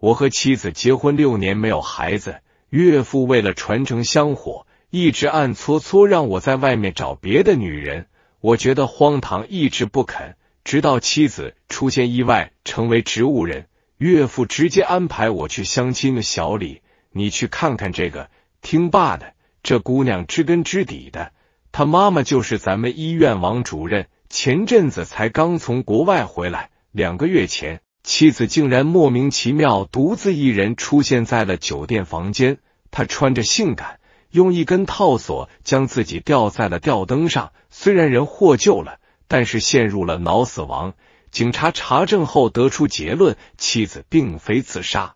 我和妻子结婚六年没有孩子，岳父为了传承香火，一直暗搓搓让我在外面找别的女人。我觉得荒唐，一直不肯。直到妻子出现意外，成为植物人，岳父直接安排我去相亲。小李，你去看看这个，听爸的，这姑娘知根知底的，她妈妈就是咱们医院王主任，前阵子才刚从国外回来，两个月前。妻子竟然莫名其妙独自一人出现在了酒店房间，他穿着性感，用一根套索将自己吊在了吊灯上。虽然人获救了，但是陷入了脑死亡。警察查证后得出结论，妻子并非自杀，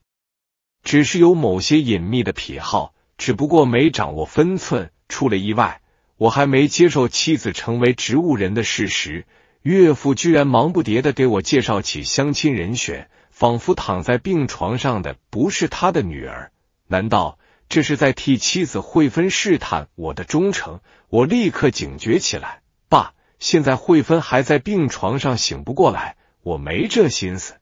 只是有某些隐秘的癖好，只不过没掌握分寸，出了意外。我还没接受妻子成为植物人的事实。岳父居然忙不迭的给我介绍起相亲人选，仿佛躺在病床上的不是他的女儿。难道这是在替妻子慧芬试探我的忠诚？我立刻警觉起来。爸，现在慧芬还在病床上醒不过来，我没这心思。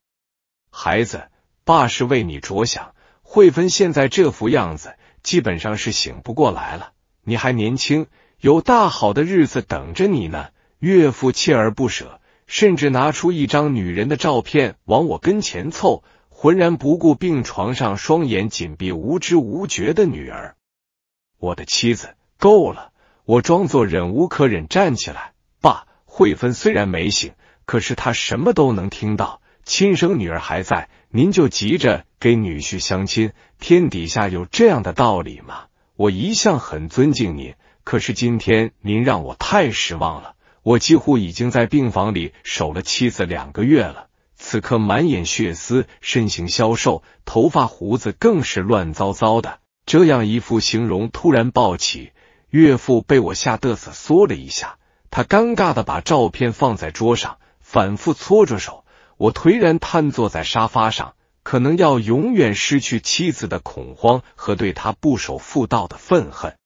孩子，爸是为你着想。慧芬现在这副样子，基本上是醒不过来了。你还年轻，有大好的日子等着你呢。岳父锲而不舍，甚至拿出一张女人的照片往我跟前凑，浑然不顾病床上双眼紧闭、无知无觉的女儿。我的妻子，够了！我装作忍无可忍，站起来：“爸，慧芬虽然没醒，可是她什么都能听到。亲生女儿还在，您就急着给女婿相亲，天底下有这样的道理吗？我一向很尊敬您，可是今天您让我太失望了。”我几乎已经在病房里守了妻子两个月了，此刻满眼血丝，身形消瘦，头发胡子更是乱糟糟的，这样一副形容突然暴起，岳父被我吓得瑟缩了一下，他尴尬的把照片放在桌上，反复搓着手。我颓然瘫坐在沙发上，可能要永远失去妻子的恐慌和对他不守妇道的愤恨。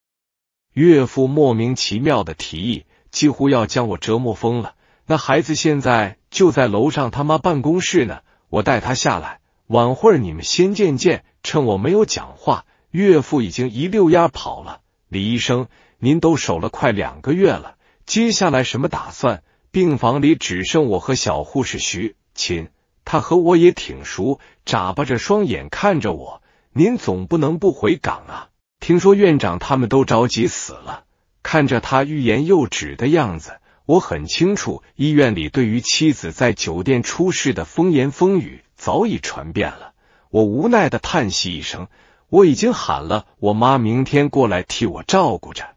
岳父莫名其妙的提议。几乎要将我折磨疯了。那孩子现在就在楼上他妈办公室呢，我带他下来。晚会你们先见见，趁我没有讲话，岳父已经一溜烟跑了。李医生，您都守了快两个月了，接下来什么打算？病房里只剩我和小护士徐琴，他和我也挺熟，眨巴着双眼看着我。您总不能不回岗啊？听说院长他们都着急死了。看着他欲言又止的样子，我很清楚医院里对于妻子在酒店出事的风言风语早已传遍了。我无奈的叹息一声，我已经喊了我妈明天过来替我照顾着。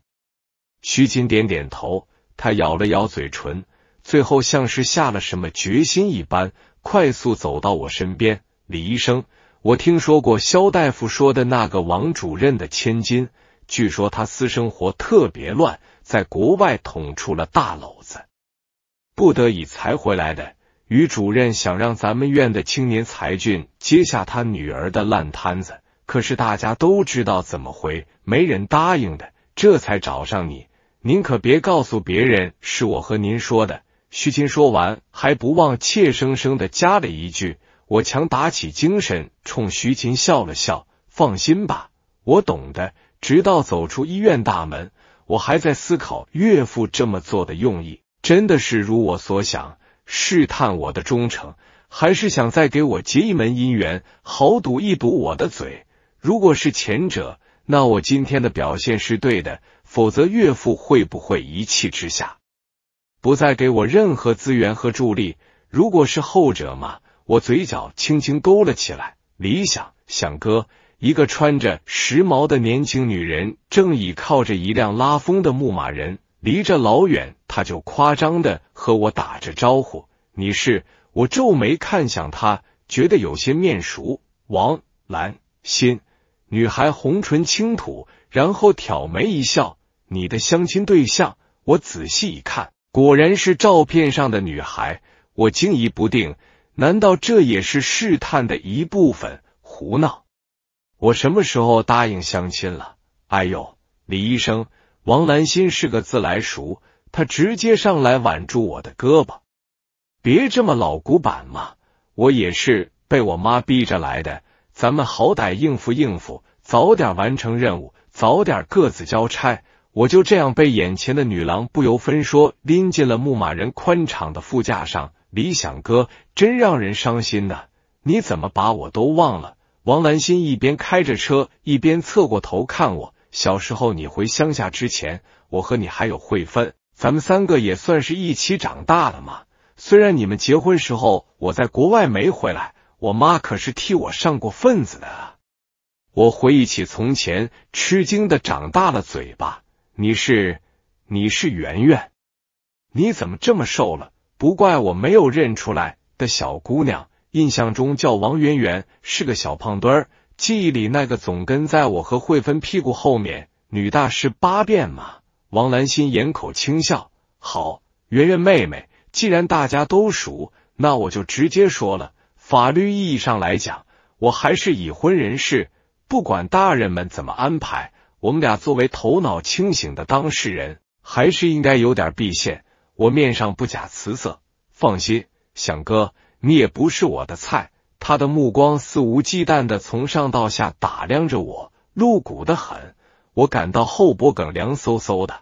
徐金点点头，他咬了咬嘴唇，最后像是下了什么决心一般，快速走到我身边。李医生，我听说过肖大夫说的那个王主任的千金。据说他私生活特别乱，在国外捅出了大篓子，不得已才回来的。于主任想让咱们院的青年才俊接下他女儿的烂摊子，可是大家都知道怎么回，没人答应的，这才找上你。您可别告诉别人是我和您说的。徐琴说完，还不忘怯生生的加了一句：“我强打起精神，冲徐琴笑了笑。放心吧，我懂的。”直到走出医院大门，我还在思考岳父这么做的用意，真的是如我所想，试探我的忠诚，还是想再给我结一门姻缘，好堵一堵我的嘴？如果是前者，那我今天的表现是对的；否则，岳父会不会一气之下不再给我任何资源和助力？如果是后者嘛，我嘴角轻轻勾了起来，理想想哥。一个穿着时髦的年轻女人正倚靠着一辆拉风的牧马人，离着老远，她就夸张的和我打着招呼：“你是？”我皱眉看向她，觉得有些面熟。王兰心女孩红唇轻吐，然后挑眉一笑：“你的相亲对象。”我仔细一看，果然是照片上的女孩。我惊疑不定，难道这也是试探的一部分？胡闹！我什么时候答应相亲了？哎呦，李医生，王兰心是个自来熟，他直接上来挽住我的胳膊，别这么老古板嘛！我也是被我妈逼着来的，咱们好歹应付应付，早点完成任务，早点各自交差。我就这样被眼前的女郎不由分说拎进了牧马人宽敞的副驾上。理想哥，真让人伤心呢，你怎么把我都忘了？王兰心一边开着车，一边侧过头看我。小时候你回乡下之前，我和你还有慧芬，咱们三个也算是一起长大了吗？虽然你们结婚时候我在国外没回来，我妈可是替我上过份子的啊。我回忆起从前，吃惊的长大了嘴巴。你是，你是圆圆，你怎么这么瘦了？不怪我没有认出来的小姑娘。印象中叫王媛媛，是个小胖墩儿。记忆里那个总跟在我和慧芬屁股后面，女大十八变嘛。王兰心掩口轻笑。好，媛媛妹妹，既然大家都熟，那我就直接说了。法律意义上来讲，我还是已婚人士。不管大人们怎么安排，我们俩作为头脑清醒的当事人，还是应该有点避嫌。我面上不假辞色，放心，想哥。你也不是我的菜。他的目光肆无忌惮的从上到下打量着我，露骨的很。我感到后脖梗凉飕飕的，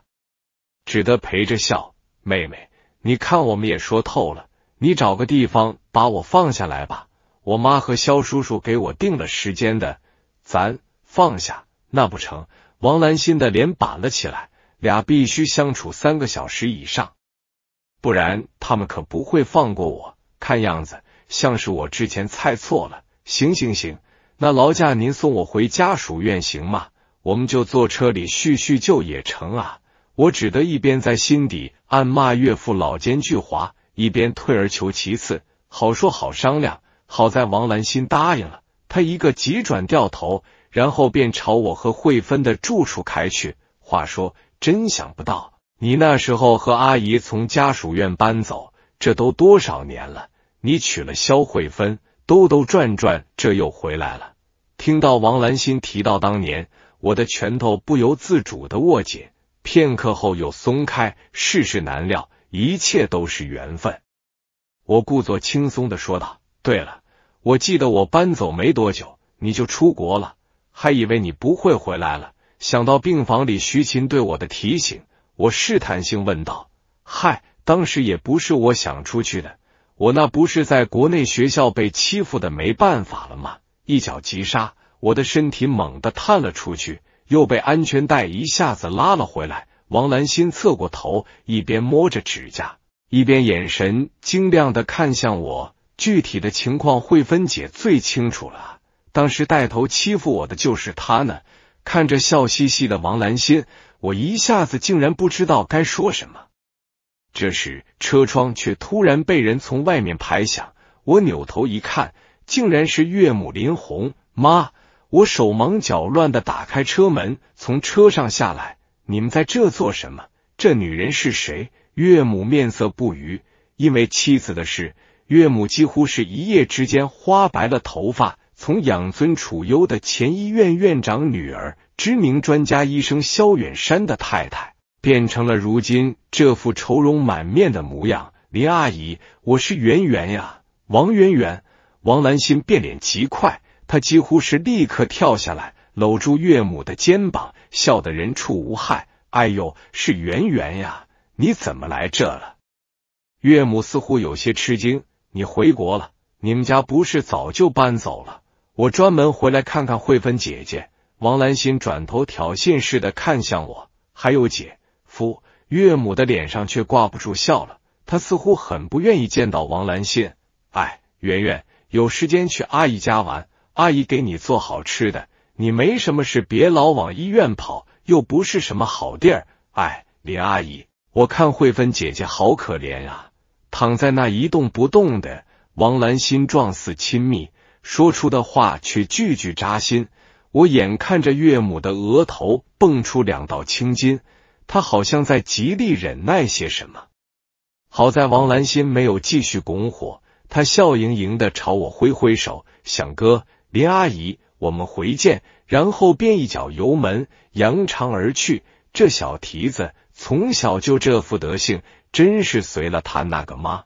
只得陪着笑。妹妹，你看，我们也说透了，你找个地方把我放下来吧。我妈和肖叔叔给我定了时间的，咱放下那不成？王兰心的脸板了起来，俩必须相处三个小时以上，不然他们可不会放过我。看样子像是我之前猜错了。行行行，那劳驾您送我回家属院行吗？我们就坐车里叙叙旧也成啊。我只得一边在心底暗骂岳父老奸巨猾，一边退而求其次，好说好商量。好在王兰心答应了，他一个急转掉头，然后便朝我和慧芬的住处开去。话说，真想不到你那时候和阿姨从家属院搬走。这都多少年了，你娶了肖慧芬，兜兜转转，这又回来了。听到王兰心提到当年，我的拳头不由自主的握紧，片刻后又松开。世事难料，一切都是缘分。我故作轻松的说道：“对了，我记得我搬走没多久，你就出国了，还以为你不会回来了。”想到病房里徐琴对我的提醒，我试探性问道：“嗨。”当时也不是我想出去的，我那不是在国内学校被欺负的没办法了吗？一脚急刹，我的身体猛地探了出去，又被安全带一下子拉了回来。王兰心侧过头，一边摸着指甲，一边眼神晶亮的看向我。具体的情况，慧芬姐最清楚了。当时带头欺负我的就是他呢。看着笑嘻嘻的王兰心，我一下子竟然不知道该说什么。这时，车窗却突然被人从外面拍响。我扭头一看，竟然是岳母林红妈。我手忙脚乱的打开车门，从车上下来。你们在这做什么？这女人是谁？岳母面色不愉，因为妻子的事，岳母几乎是一夜之间花白了头发。从养尊处优的前医院院长女儿、知名专家医生肖远山的太太。变成了如今这副愁容满面的模样，林阿姨，我是圆圆呀，王圆圆，王兰心变脸极快，她几乎是立刻跳下来，搂住岳母的肩膀，笑得人畜无害。哎呦，是圆圆呀，你怎么来这了？岳母似乎有些吃惊，你回国了？你们家不是早就搬走了？我专门回来看看慧芬姐姐。王兰心转头挑衅似的看向我，还有姐。夫，岳母的脸上却挂不住笑了。她似乎很不愿意见到王兰心。哎，圆圆，有时间去阿姨家玩，阿姨给你做好吃的。你没什么事，别老往医院跑，又不是什么好地儿。哎，李阿姨，我看慧芬姐姐好可怜啊，躺在那一动不动的。王兰心状似亲密，说出的话却句句扎心。我眼看着岳母的额头蹦出两道青筋。他好像在极力忍耐些什么，好在王兰心没有继续拱火，他笑盈盈的朝我挥挥手，响哥，林阿姨，我们回见，然后便一脚油门，扬长而去。这小蹄子，从小就这副德性，真是随了他那个妈。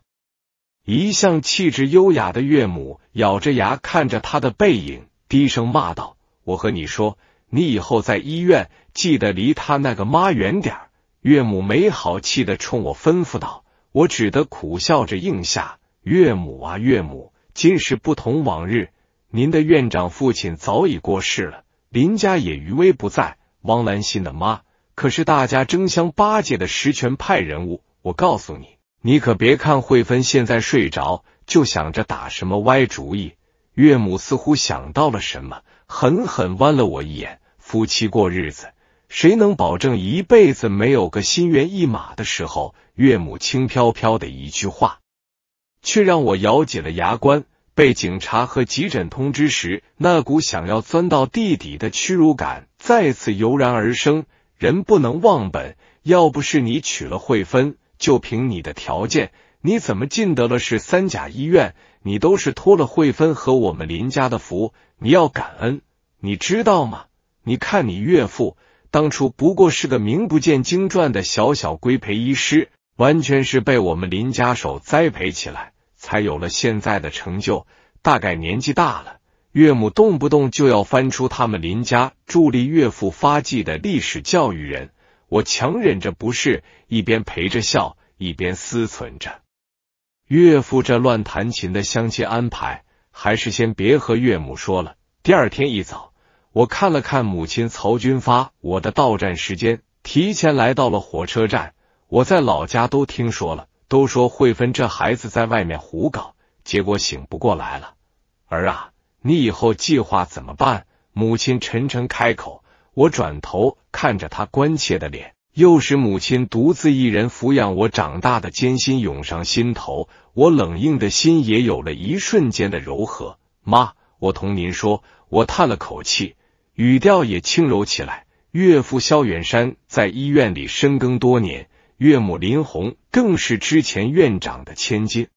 一向气质优雅的岳母咬着牙看着他的背影，低声骂道：“我和你说。”你以后在医院记得离他那个妈远点岳母没好气的冲我吩咐道，我只得苦笑着应下。岳母啊，岳母，今时不同往日，您的院长父亲早已过世了，林家也余威不在。汪兰心的妈可是大家争相巴结的实权派人物。我告诉你，你可别看慧芬现在睡着，就想着打什么歪主意。岳母似乎想到了什么。狠狠剜了我一眼。夫妻过日子，谁能保证一辈子没有个心猿意马的时候？岳母轻飘飘的一句话，却让我咬紧了牙关。被警察和急诊通知时，那股想要钻到地底的屈辱感再次油然而生。人不能忘本，要不是你娶了慧芬，就凭你的条件，你怎么进得了是三甲医院？你都是托了慧芬和我们林家的福，你要感恩，你知道吗？你看你岳父，当初不过是个名不见经传的小小规培医师，完全是被我们林家手栽培起来，才有了现在的成就。大概年纪大了，岳母动不动就要翻出他们林家助力岳父发迹的历史教育人，我强忍着不适，一边陪着笑，一边思忖着。岳父这乱弹琴的相亲安排，还是先别和岳母说了。第二天一早，我看了看母亲曹军发我的到站时间，提前来到了火车站。我在老家都听说了，都说慧芬这孩子在外面胡搞，结果醒不过来了。儿啊，你以后计划怎么办？母亲沉沉开口，我转头看着他关切的脸。又使母亲独自一人抚养我长大的艰辛涌上心头，我冷硬的心也有了一瞬间的柔和。妈，我同您说，我叹了口气，语调也轻柔起来。岳父肖远山在医院里深耕多年，岳母林红更是之前院长的千金。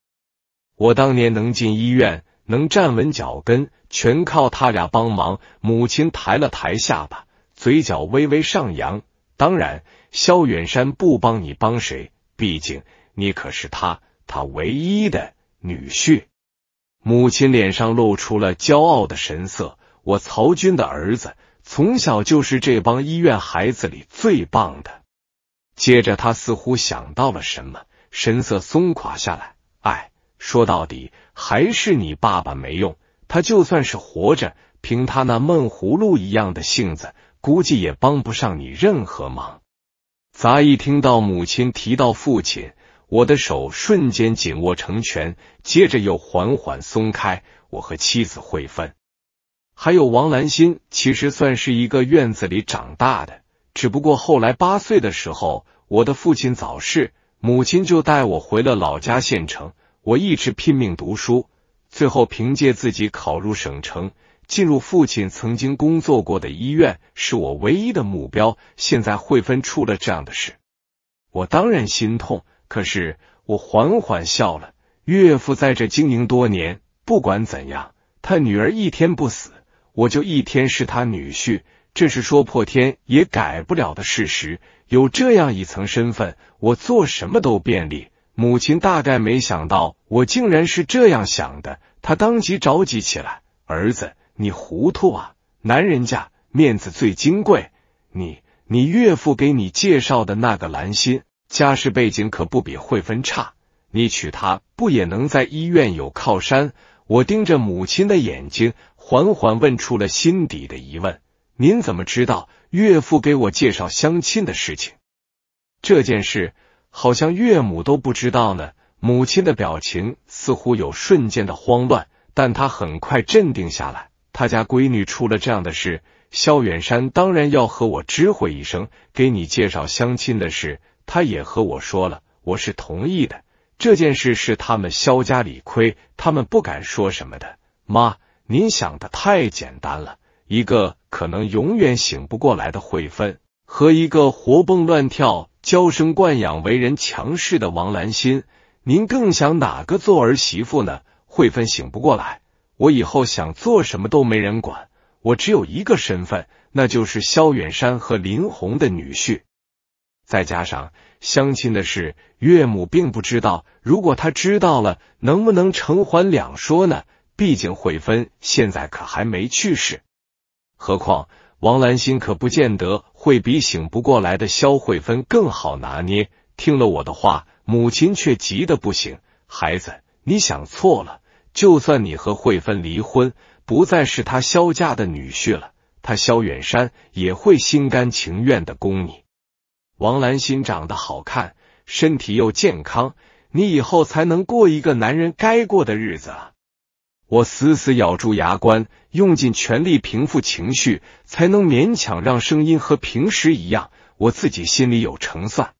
我当年能进医院，能站稳脚跟，全靠他俩帮忙。母亲抬了抬下巴，嘴角微微上扬。当然。萧远山不帮你帮谁？毕竟你可是他，他唯一的女婿。母亲脸上露出了骄傲的神色。我曹军的儿子，从小就是这帮医院孩子里最棒的。接着，他似乎想到了什么，神色松垮下来。哎，说到底还是你爸爸没用。他就算是活着，凭他那闷葫芦一样的性子，估计也帮不上你任何忙。杂一听到母亲提到父亲，我的手瞬间紧握成拳，接着又缓缓松开。我和妻子会分，还有王兰心，其实算是一个院子里长大的，只不过后来八岁的时候，我的父亲早逝，母亲就带我回了老家县城。我一直拼命读书，最后凭借自己考入省城。进入父亲曾经工作过的医院是我唯一的目标。现在慧芬出了这样的事，我当然心痛。可是我缓缓笑了。岳父在这经营多年，不管怎样，他女儿一天不死，我就一天是他女婿。这是说破天也改不了的事实。有这样一层身份，我做什么都便利。母亲大概没想到我竟然是这样想的，她当即着急起来，儿子。你糊涂啊！男人家面子最金贵。你，你岳父给你介绍的那个兰心，家世背景可不比慧芬差。你娶她不也能在医院有靠山？我盯着母亲的眼睛，缓缓问出了心底的疑问：您怎么知道岳父给我介绍相亲的事情？这件事好像岳母都不知道呢。母亲的表情似乎有瞬间的慌乱，但她很快镇定下来。他家闺女出了这样的事，肖远山当然要和我知会一声，给你介绍相亲的事，他也和我说了，我是同意的。这件事是他们肖家理亏，他们不敢说什么的。妈，您想的太简单了，一个可能永远醒不过来的慧芬，和一个活蹦乱跳、娇生惯养、为人强势的王兰心，您更想哪个做儿媳妇呢？慧芬醒不过来。我以后想做什么都没人管，我只有一个身份，那就是萧远山和林红的女婿。再加上相亲的事，岳母并不知道。如果她知道了，能不能成还两说呢？毕竟慧芬现在可还没去世，何况王兰心可不见得会比醒不过来的肖慧芬更好拿捏。听了我的话，母亲却急得不行：“孩子，你想错了。”就算你和慧芬离婚，不再是他萧家的女婿了，他萧远山也会心甘情愿的供你。王兰心长得好看，身体又健康，你以后才能过一个男人该过的日子。我死死咬住牙关，用尽全力平复情绪，才能勉强让声音和平时一样。我自己心里有成算，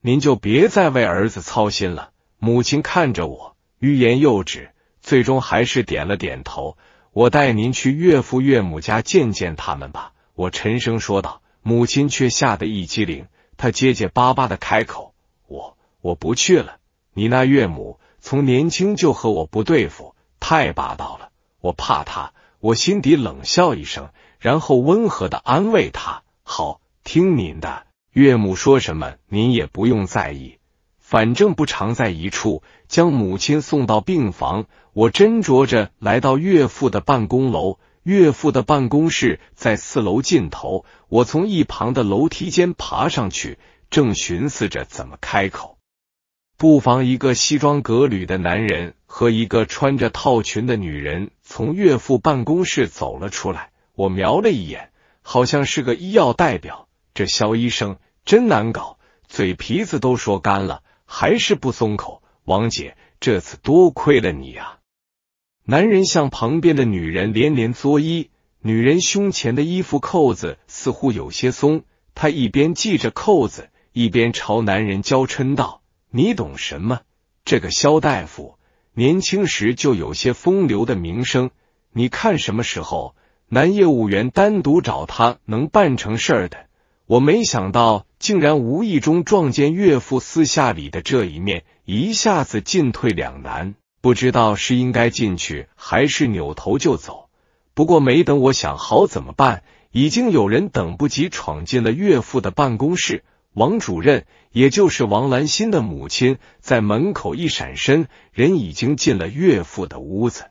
您就别再为儿子操心了。母亲看着我，欲言又止。最终还是点了点头。我带您去岳父岳母家见见他们吧。我沉声说道。母亲却吓得一激灵，她结结巴巴的开口：“我我不去了。你那岳母从年轻就和我不对付，太霸道了，我怕她。”我心底冷笑一声，然后温和的安慰她：“好，听您的。岳母说什么，您也不用在意。”反正不常在一处，将母亲送到病房，我斟酌着来到岳父的办公楼。岳父的办公室在四楼尽头，我从一旁的楼梯间爬上去，正寻思着怎么开口。不妨一个西装革履的男人和一个穿着套裙的女人从岳父办公室走了出来。我瞄了一眼，好像是个医药代表。这肖医生真难搞，嘴皮子都说干了。还是不松口，王姐，这次多亏了你呀！男人向旁边的女人连连作揖，女人胸前的衣服扣子似乎有些松，她一边系着扣子，一边朝男人娇嗔道：“你懂什么？这个肖大夫年轻时就有些风流的名声，你看什么时候男业务员单独找他能办成事儿的？”我没想到，竟然无意中撞见岳父私下里的这一面，一下子进退两难，不知道是应该进去还是扭头就走。不过，没等我想好怎么办，已经有人等不及闯进了岳父的办公室。王主任，也就是王兰心的母亲，在门口一闪身，人已经进了岳父的屋子。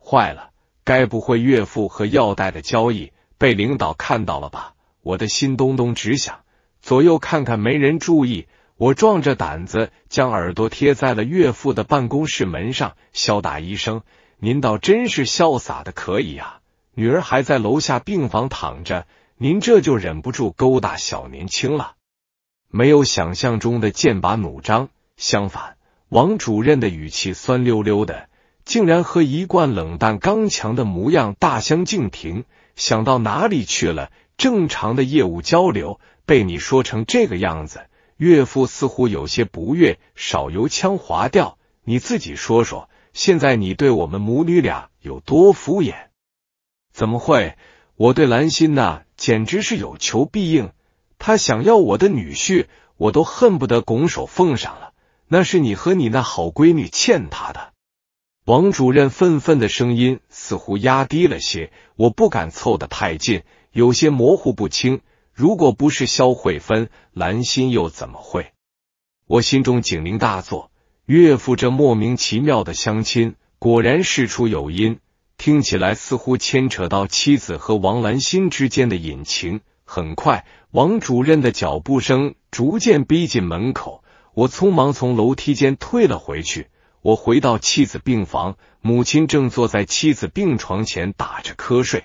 坏了，该不会岳父和药袋的交易被领导看到了吧？我的心咚咚直响，左右看看没人注意，我壮着胆子将耳朵贴在了岳父的办公室门上。肖大医生，您倒真是潇洒的可以啊！女儿还在楼下病房躺着，您这就忍不住勾搭小年轻了？没有想象中的剑拔弩张，相反，王主任的语气酸溜溜的，竟然和一贯冷淡刚强的模样大相径庭。想到哪里去了？正常的业务交流被你说成这个样子，岳父似乎有些不悦，少油腔滑调。你自己说说，现在你对我们母女俩有多敷衍？怎么会？我对兰心呐简直是有求必应。她想要我的女婿，我都恨不得拱手奉上了。那是你和你那好闺女欠她的。王主任愤愤的声音似乎压低了些，我不敢凑得太近。有些模糊不清。如果不是肖慧芬，兰心又怎么会？我心中警铃大作。岳父这莫名其妙的相亲，果然事出有因。听起来似乎牵扯到妻子和王兰心之间的隐情。很快，王主任的脚步声逐渐逼近门口，我匆忙从楼梯间退了回去。我回到妻子病房，母亲正坐在妻子病床前打着瞌睡。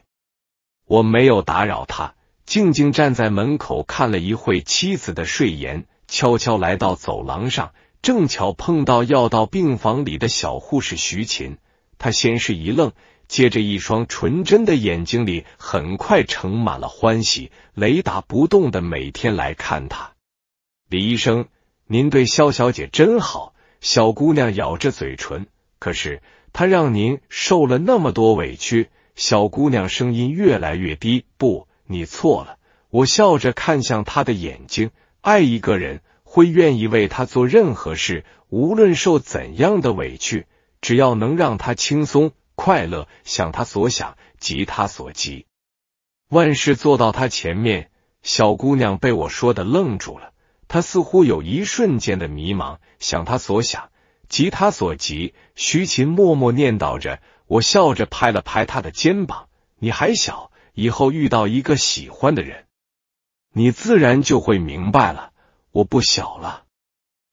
我没有打扰他，静静站在门口看了一会妻子的睡颜，悄悄来到走廊上，正巧碰到要到病房里的小护士徐琴。他先是一愣，接着一双纯真的眼睛里很快盛满了欢喜，雷打不动的每天来看他。李医生，您对肖小姐真好，小姑娘咬着嘴唇，可是她让您受了那么多委屈。小姑娘声音越来越低，不，你错了。我笑着看向她的眼睛，爱一个人会愿意为他做任何事，无论受怎样的委屈，只要能让他轻松快乐，想他所想，及他所及。万事做到他前面，小姑娘被我说的愣住了，她似乎有一瞬间的迷茫。想他所想，及他所及，徐琴默默念叨着。我笑着拍了拍他的肩膀，你还小，以后遇到一个喜欢的人，你自然就会明白了。我不小了，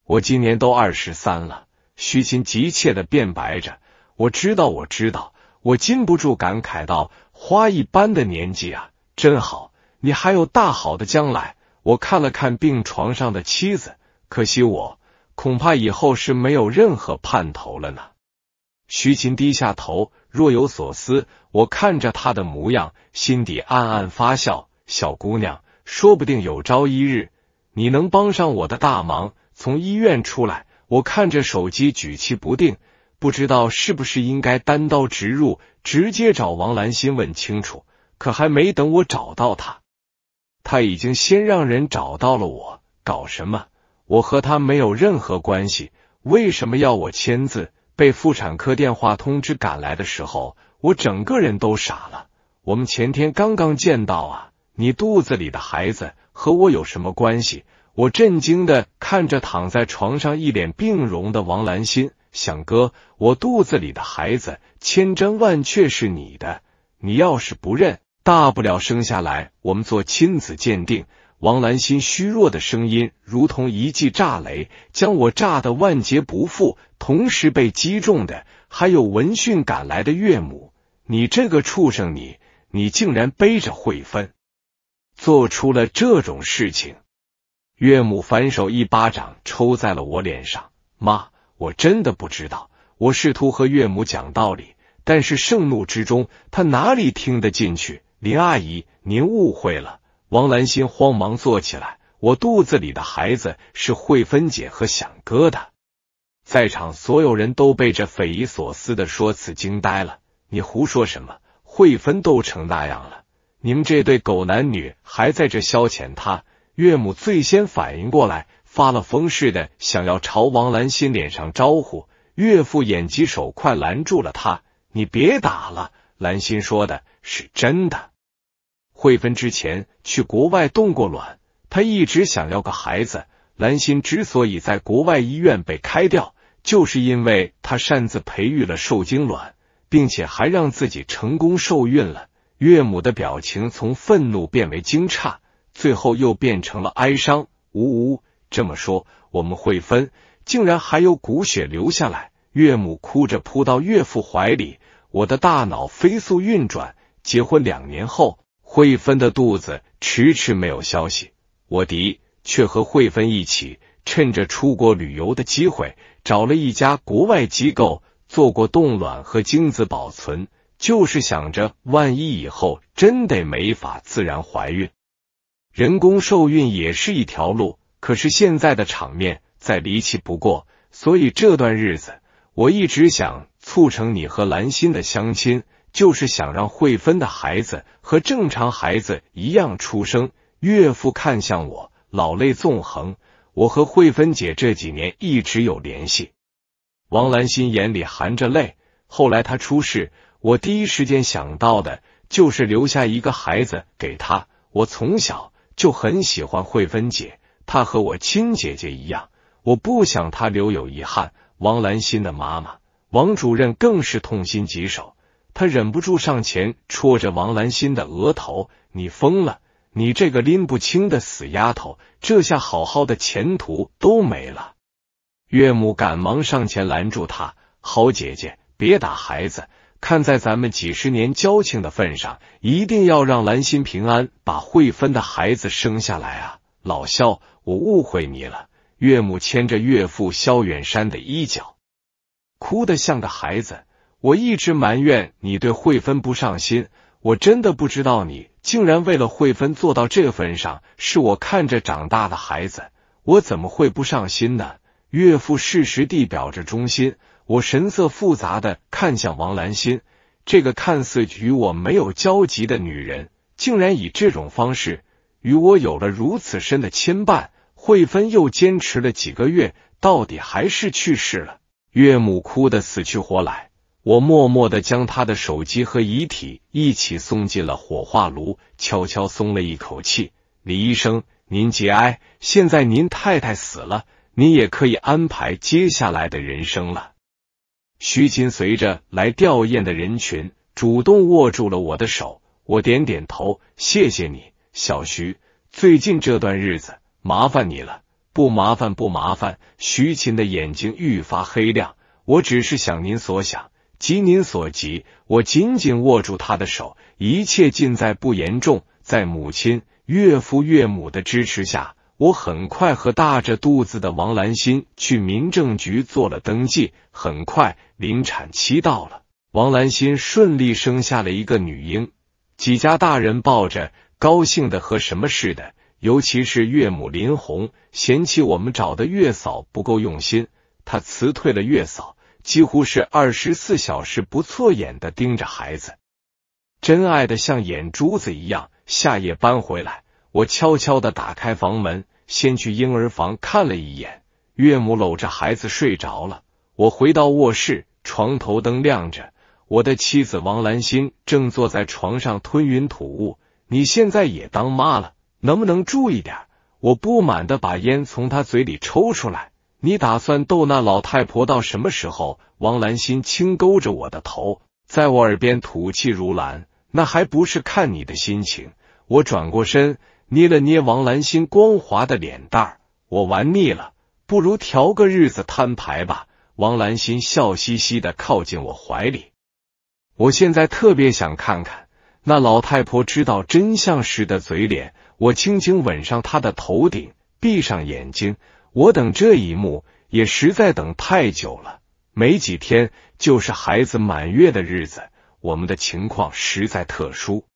我今年都二十三了。徐琴急切的辩白着，我知道，我知道。我禁不住感慨道：“花一般的年纪啊，真好，你还有大好的将来。”我看了看病床上的妻子，可惜我，恐怕以后是没有任何盼头了呢。徐琴低下头，若有所思。我看着她的模样，心底暗暗发笑。小姑娘，说不定有朝一日你能帮上我的大忙。从医院出来，我看着手机，举棋不定，不知道是不是应该单刀直入，直接找王兰心问清楚。可还没等我找到他，他已经先让人找到了我。搞什么？我和他没有任何关系，为什么要我签字？被妇产科电话通知赶来的时候，我整个人都傻了。我们前天刚刚见到啊，你肚子里的孩子和我有什么关系？我震惊的看着躺在床上一脸病容的王兰心，想哥，我肚子里的孩子千真万确是你的，你要是不认，大不了生下来我们做亲子鉴定。王兰心虚弱的声音如同一记炸雷，将我炸得万劫不复。同时被击中的还有闻讯赶来的岳母：“你这个畜生，你你竟然背着慧芬做出了这种事情！”岳母反手一巴掌抽在了我脸上：“妈，我真的不知道。”我试图和岳母讲道理，但是盛怒之中，她哪里听得进去？林阿姨，您误会了。王兰心慌忙坐起来，我肚子里的孩子是慧芬姐和响哥的。在场所有人都被这匪夷所思的说辞惊呆了。你胡说什么？慧芬都成那样了，你们这对狗男女还在这消遣他？岳母最先反应过来，发了疯似的想要朝王兰心脸上招呼。岳父眼疾手快拦住了他：“你别打了。”兰心说的是真的。慧芬之前去国外冻过卵，她一直想要个孩子。兰心之所以在国外医院被开掉，就是因为她擅自培育了受精卵，并且还让自己成功受孕了。岳母的表情从愤怒变为惊诧，最后又变成了哀伤。呜呜，这么说，我们慧芬竟然还有骨血留下来？岳母哭着扑到岳父怀里。我的大脑飞速运转，结婚两年后。慧芬的肚子迟迟没有消息，我的却和慧芬一起趁着出国旅游的机会，找了一家国外机构做过冻卵和精子保存，就是想着万一以后真得没法自然怀孕，人工受孕也是一条路。可是现在的场面再离奇不过，所以这段日子我一直想促成你和兰心的相亲。就是想让慧芬的孩子和正常孩子一样出生。岳父看向我，老泪纵横。我和慧芬姐这几年一直有联系。王兰心眼里含着泪。后来她出事，我第一时间想到的就是留下一个孩子给她。我从小就很喜欢慧芬姐，她和我亲姐姐一样，我不想她留有遗憾。王兰心的妈妈王主任更是痛心疾首。他忍不住上前戳着王兰心的额头：“你疯了！你这个拎不清的死丫头，这下好好的前途都没了。”岳母赶忙上前拦住他：“好姐姐，别打孩子！看在咱们几十年交情的份上，一定要让兰心平安把慧芬的孩子生下来啊！”老肖，我误会你了。岳母牵着岳父肖远山的衣角，哭得像个孩子。我一直埋怨你对慧芬不上心，我真的不知道你竟然为了慧芬做到这份上。是我看着长大的孩子，我怎么会不上心呢？岳父适时地表着忠心，我神色复杂的看向王兰心，这个看似与我没有交集的女人，竟然以这种方式与我有了如此深的牵绊。慧芬又坚持了几个月，到底还是去世了，岳母哭得死去活来。我默默的将他的手机和遗体一起送进了火化炉，悄悄松了一口气。李医生，您节哀。现在您太太死了，您也可以安排接下来的人生了。徐琴随着来吊唁的人群，主动握住了我的手。我点点头，谢谢你，小徐。最近这段日子麻烦你了。不麻烦，不麻烦。徐琴的眼睛愈发黑亮。我只是想您所想。急您所急，我紧紧握住他的手，一切尽在不言中。在母亲、岳父、岳母的支持下，我很快和大着肚子的王兰心去民政局做了登记。很快，临产期到了，王兰心顺利生下了一个女婴。几家大人抱着，高兴的和什么似的，尤其是岳母林红，嫌弃我们找的月嫂不够用心，她辞退了月嫂。几乎是二十四小时不错眼的盯着孩子，真爱的像眼珠子一样。下夜班回来，我悄悄的打开房门，先去婴儿房看了一眼，岳母搂着孩子睡着了。我回到卧室，床头灯亮着，我的妻子王兰心正坐在床上吞云吐雾。你现在也当妈了，能不能注意点？我不满的把烟从他嘴里抽出来。你打算逗那老太婆到什么时候？王兰心轻勾着我的头，在我耳边吐气如兰。那还不是看你的心情。我转过身，捏了捏王兰心光滑的脸蛋儿。我玩腻了，不如调个日子摊牌吧。王兰心笑嘻嘻的靠近我怀里。我现在特别想看看那老太婆知道真相时的嘴脸。我轻轻吻上她的头顶，闭上眼睛。我等这一幕也实在等太久了，没几天就是孩子满月的日子。我们的情况实在特殊，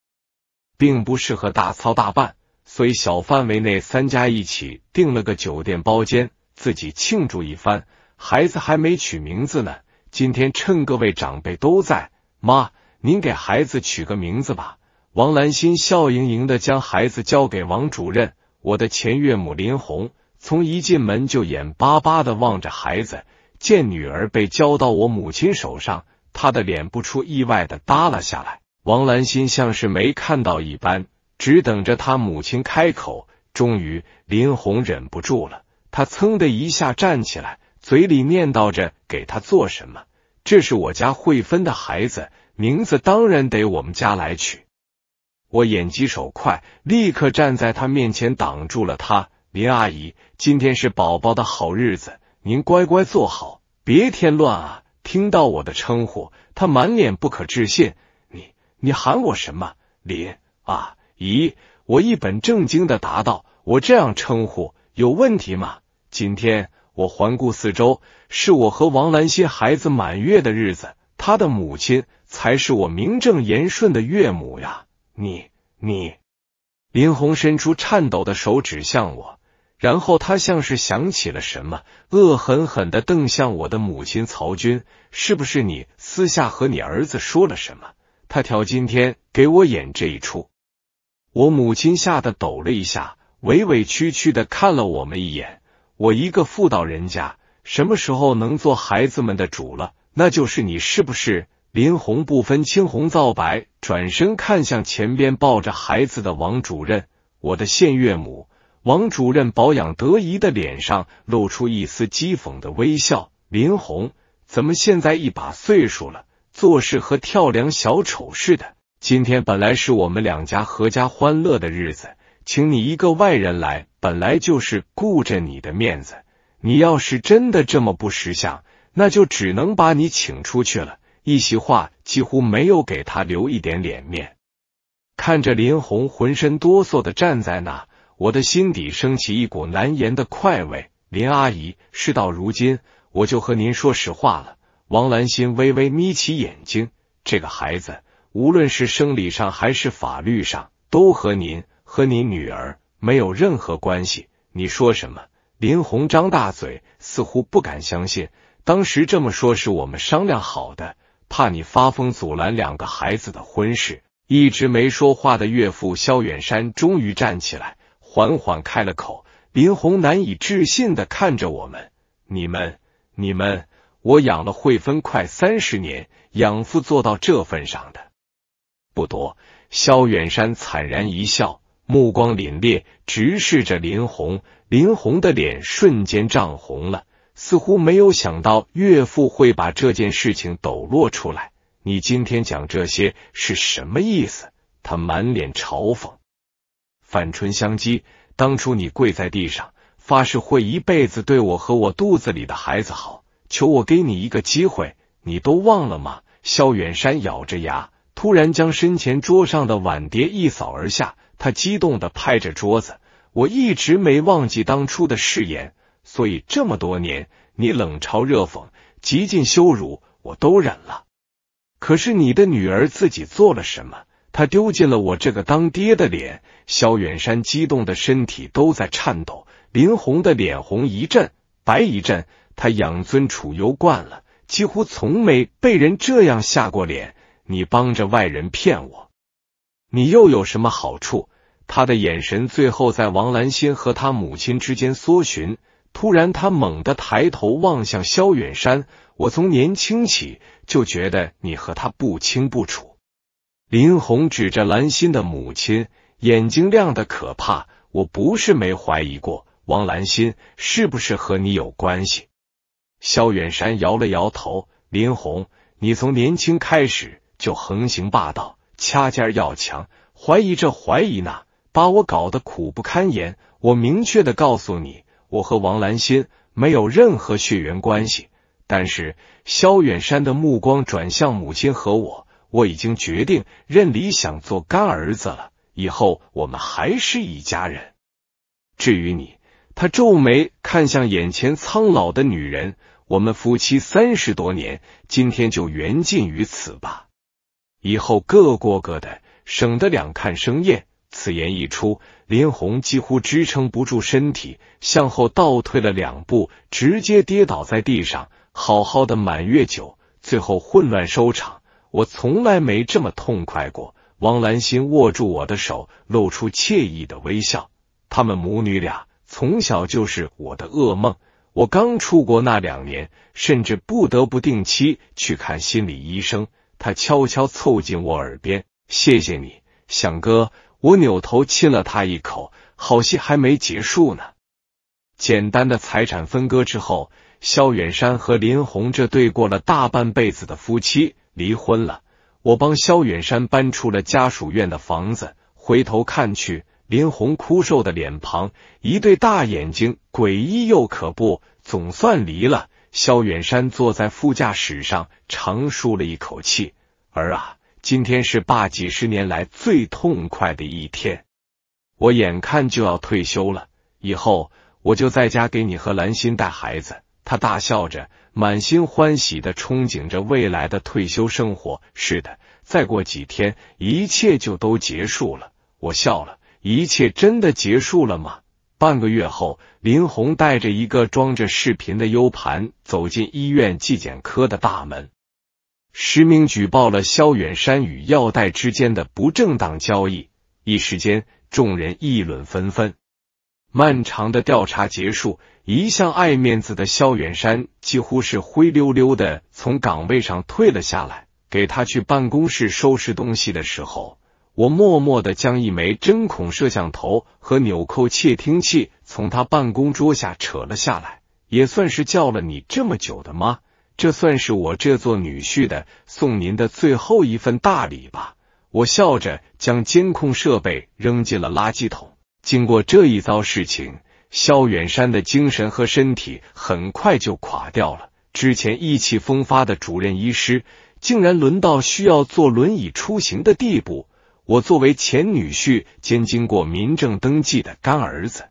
并不适合大操大办，所以小范围内三家一起订了个酒店包间，自己庆祝一番。孩子还没取名字呢，今天趁各位长辈都在，妈，您给孩子取个名字吧。王兰心笑盈盈的将孩子交给王主任，我的前岳母林红。从一进门就眼巴巴的望着孩子，见女儿被交到我母亲手上，他的脸不出意外的耷了下来。王兰心像是没看到一般，只等着他母亲开口。终于，林红忍不住了，他噌的一下站起来，嘴里念叨着给他做什么。这是我家慧芬的孩子，名字当然得我们家来取。我眼疾手快，立刻站在他面前挡住了他。林阿姨，今天是宝宝的好日子，您乖乖坐好，别添乱啊！听到我的称呼，他满脸不可置信：“你你喊我什么林阿姨？”我一本正经的答道：“我这样称呼有问题吗？”今天我环顾四周，是我和王兰心孩子满月的日子，他的母亲才是我名正言顺的岳母呀！你你，林红伸出颤抖的手指向我。然后他像是想起了什么，恶狠狠的瞪向我的母亲曹军：“是不是你私下和你儿子说了什么？”他挑今天给我演这一出。我母亲吓得抖了一下，委委屈屈的看了我们一眼。我一个妇道人家，什么时候能做孩子们的主了？那就是你是不是林红不分青红皂白，转身看向前边抱着孩子的王主任，我的现岳母。王主任保养得宜的脸上露出一丝讥讽的微笑。林红，怎么现在一把岁数了，做事和跳梁小丑似的？今天本来是我们两家合家欢乐的日子，请你一个外人来，本来就是顾着你的面子。你要是真的这么不识相，那就只能把你请出去了。一席话几乎没有给他留一点脸面，看着林红浑身哆嗦的站在那。我的心底升起一股难言的快慰。林阿姨，事到如今，我就和您说实话了。王兰心微微眯起眼睛，这个孩子无论是生理上还是法律上，都和您和您女儿没有任何关系。你说什么？林红张大嘴，似乎不敢相信。当时这么说是我们商量好的，怕你发疯阻拦两个孩子的婚事。一直没说话的岳父肖远山终于站起来。缓缓开了口，林红难以置信的看着我们：“你们，你们，我养了慧芬快三十年，养父做到这份上的不多。”萧远山惨然一笑，目光凛冽，直视着林红。林红的脸瞬间涨红了，似乎没有想到岳父会把这件事情抖落出来。你今天讲这些是什么意思？他满脸嘲讽。反唇相讥，当初你跪在地上发誓会一辈子对我和我肚子里的孩子好，求我给你一个机会，你都忘了吗？萧远山咬着牙，突然将身前桌上的碗碟一扫而下，他激动的拍着桌子，我一直没忘记当初的誓言，所以这么多年你冷嘲热讽、极尽羞辱，我都忍了。可是你的女儿自己做了什么？他丢尽了我这个当爹的脸，萧远山激动的身体都在颤抖，林红的脸红一阵，白一阵。他养尊处优惯了，几乎从没被人这样下过脸。你帮着外人骗我，你又有什么好处？他的眼神最后在王兰心和他母亲之间搜寻，突然他猛地抬头望向萧远山。我从年轻起就觉得你和他不清不楚。林红指着兰心的母亲，眼睛亮得可怕。我不是没怀疑过王兰心是不是和你有关系。萧远山摇了摇头。林红，你从年轻开始就横行霸道，掐尖要强，怀疑这怀疑那，把我搞得苦不堪言。我明确的告诉你，我和王兰心没有任何血缘关系。但是，萧远山的目光转向母亲和我。我已经决定认李想做干儿子了，以后我们还是一家人。至于你，他皱眉看向眼前苍老的女人，我们夫妻三十多年，今天就缘尽于此吧。以后各过各的，省得两看生厌。此言一出，林红几乎支撑不住身体，向后倒退了两步，直接跌倒在地上。好好的满月酒，最后混乱收场。我从来没这么痛快过。王兰心握住我的手，露出惬意的微笑。他们母女俩从小就是我的噩梦。我刚出国那两年，甚至不得不定期去看心理医生。他悄悄凑近我耳边：“谢谢你，响哥。”我扭头亲了他一口。好戏还没结束呢。简单的财产分割之后，肖远山和林红这对过了大半辈子的夫妻。离婚了，我帮萧远山搬出了家属院的房子。回头看去，林红枯瘦的脸庞，一对大眼睛，诡异又可怖。总算离了，萧远山坐在副驾驶上，长舒了一口气。儿啊，今天是爸几十年来最痛快的一天。我眼看就要退休了，以后我就在家给你和兰心带孩子。他大笑着，满心欢喜的憧憬着未来的退休生活。是的，再过几天，一切就都结束了。我笑了，一切真的结束了吗？半个月后，林红带着一个装着视频的 U 盘走进医院纪检科的大门，实名举报了肖远山与药代之间的不正当交易。一时间，众人议论纷纷。漫长的调查结束，一向爱面子的萧远山几乎是灰溜溜的从岗位上退了下来。给他去办公室收拾东西的时候，我默默的将一枚针孔摄像头和纽扣窃听器从他办公桌下扯了下来，也算是叫了你这么久的妈，这算是我这座女婿的送您的最后一份大礼吧。我笑着将监控设备扔进了垃圾桶。经过这一遭事情，萧远山的精神和身体很快就垮掉了。之前意气风发的主任医师，竟然轮到需要坐轮椅出行的地步。我作为前女婿兼经过民政登记的干儿子，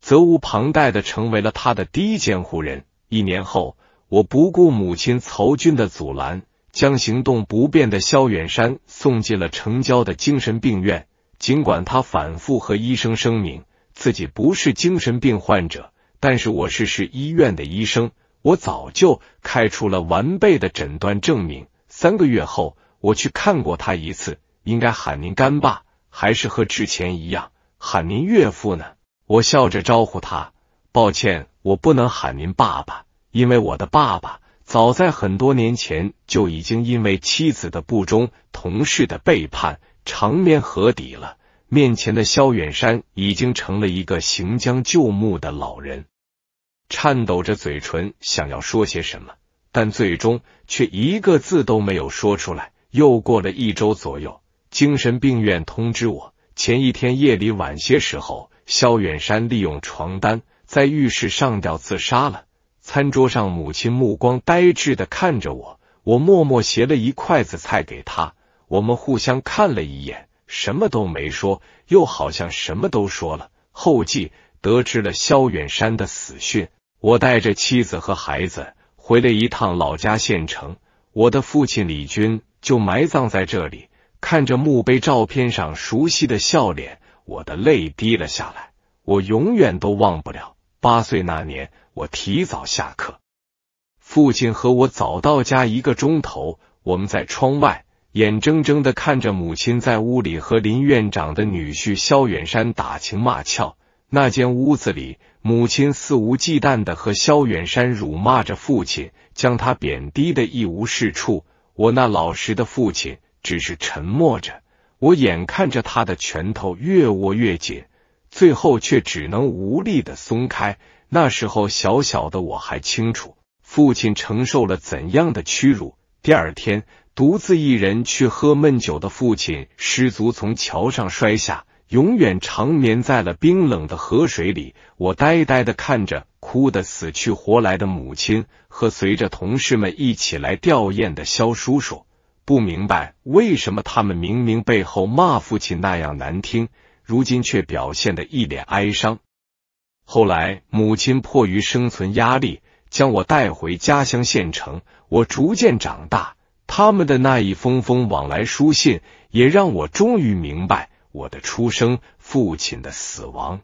责无旁贷的成为了他的第一监护人。一年后，我不顾母亲曹军的阻拦，将行动不便的萧远山送进了城郊的精神病院。尽管他反复和医生声明自己不是精神病患者，但是我是市医院的医生，我早就开出了完备的诊断证明。三个月后，我去看过他一次，应该喊您干爸，还是和之前一样喊您岳父呢？我笑着招呼他，抱歉，我不能喊您爸爸，因为我的爸爸早在很多年前就已经因为妻子的不忠、同事的背叛。长眠河底了。面前的萧远山已经成了一个行将就木的老人，颤抖着嘴唇想要说些什么，但最终却一个字都没有说出来。又过了一周左右，精神病院通知我，前一天夜里晚些时候，萧远山利用床单在浴室上吊自杀了。餐桌上，母亲目光呆滞的看着我，我默默携了一筷子菜给他。我们互相看了一眼，什么都没说，又好像什么都说了。后记得知了萧远山的死讯，我带着妻子和孩子回了一趟老家县城，我的父亲李军就埋葬在这里。看着墓碑照片上熟悉的笑脸，我的泪滴了下来。我永远都忘不了八岁那年，我提早下课，父亲和我早到家一个钟头，我们在窗外。眼睁睁的看着母亲在屋里和林院长的女婿萧远山打情骂俏，那间屋子里，母亲肆无忌惮的和萧远山辱骂着父亲，将他贬低的一无是处。我那老实的父亲只是沉默着，我眼看着他的拳头越握越紧，最后却只能无力的松开。那时候小小的我还清楚，父亲承受了怎样的屈辱。第二天，独自一人去喝闷酒的父亲失足从桥上摔下，永远长眠在了冰冷的河水里。我呆呆的看着哭得死去活来的母亲和随着同事们一起来吊唁的肖叔叔，不明白为什么他们明明背后骂父亲那样难听，如今却表现得一脸哀伤。后来，母亲迫于生存压力，将我带回家乡县城。我逐渐长大，他们的那一封封往来书信，也让我终于明白，我的出生、父亲的死亡，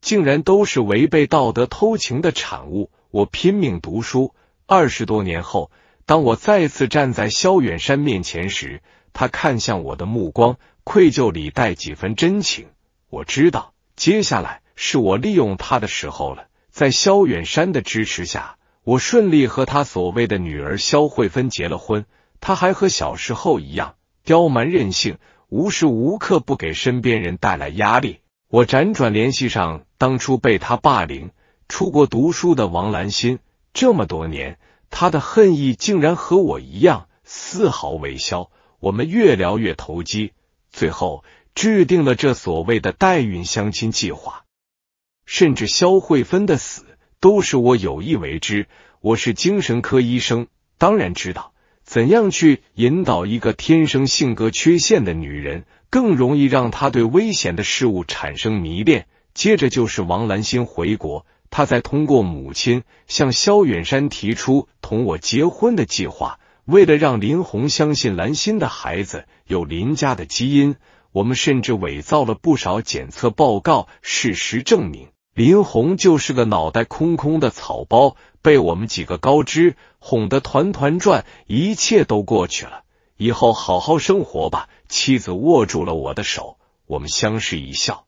竟然都是违背道德、偷情的产物。我拼命读书，二十多年后，当我再次站在萧远山面前时，他看向我的目光，愧疚里带几分真情。我知道，接下来是我利用他的时候了。在萧远山的支持下。我顺利和他所谓的女儿肖慧芬结了婚，他还和小时候一样刁蛮任性，无时无刻不给身边人带来压力。我辗转联系上当初被他霸凌、出国读书的王兰心，这么多年，他的恨意竟然和我一样丝毫未消。我们越聊越投机，最后制定了这所谓的代孕相亲计划，甚至肖慧芬的死。都是我有意为之。我是精神科医生，当然知道怎样去引导一个天生性格缺陷的女人，更容易让她对危险的事物产生迷恋。接着就是王兰心回国，她在通过母亲向萧远山提出同我结婚的计划。为了让林红相信兰心的孩子有林家的基因，我们甚至伪造了不少检测报告。事实证明。林红就是个脑袋空空的草包，被我们几个高枝哄得团团转，一切都过去了，以后好好生活吧。妻子握住了我的手，我们相视一笑。